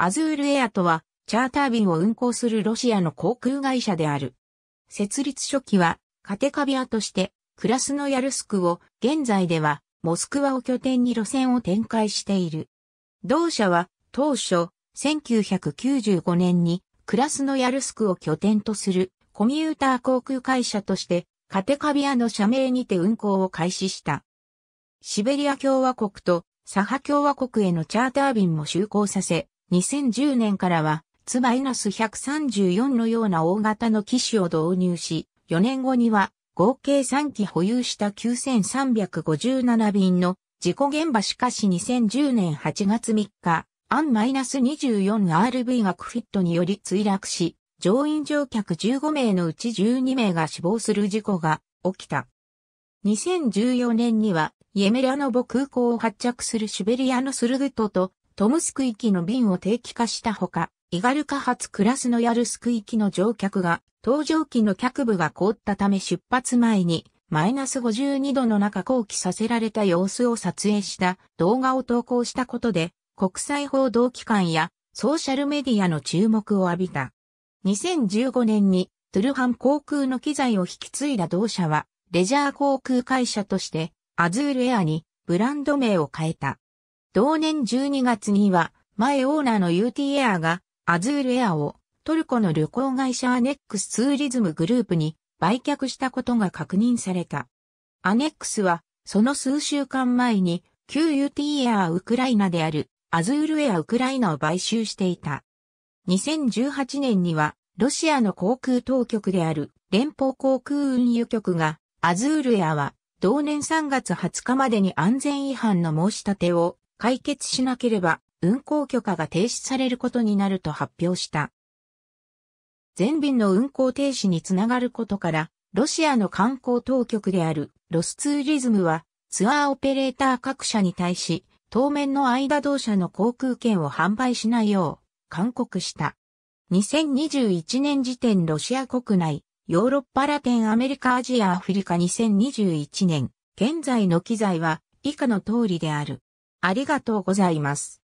アズールエアとは、チャーター便を運航するロシアの航空会社である。設立初期は、カテカビアとして、クラスノヤルスクを、現在では、モスクワを拠点に路線を展開している。同社は、当初、1995年に、クラスノヤルスクを拠点とする、コミューター航空会社として、カテカビアの社名にて運航を開始した。シベリア共和国と、サハ共和国へのチャーター便も就航させ、2010年からは、ツマイナス134のような大型の機種を導入し、4年後には合計3機保有した9357便の事故現場しかし2010年8月3日、アン -24RV がクフィットにより墜落し、乗員乗客15名のうち12名が死亡する事故が起きた。2014年には、イエメラノボ空港を発着するシベリアのスルグトとトムスク行きの便を定期化したほか、イガルカ発クラスのヤルスク行きの乗客が、搭乗機の脚部が凍ったため出発前に、マイナス52度の中後期させられた様子を撮影した動画を投稿したことで、国際報道機関やソーシャルメディアの注目を浴びた。2015年にトゥルハン航空の機材を引き継いだ同社は、レジャー航空会社として、アズールエアにブランド名を変えた。同年12月には、前オーナーの UT エアが、アズールエアを、トルコの旅行会社アネックスツーリズムグループに売却したことが確認された。アネックスは、その数週間前に、旧 UT エアウクライナである、アズールエアウクライナを買収していた。2018年には、ロシアの航空当局である連邦航空運輸局が、アズールエアは同年3月20日までに安全違反の申し立てを解決しなければ運航許可が停止されることになると発表した。全便の運航停止につながることから、ロシアの観光当局であるロスツーリズムはツアーオペレーター各社に対し、当面の間同社の航空券を販売しないよう勧告した。2021年時点ロシア国内、ヨーロッパラテンアメリカアジアアフリカ2021年、現在の機材は以下の通りである。ありがとうございます。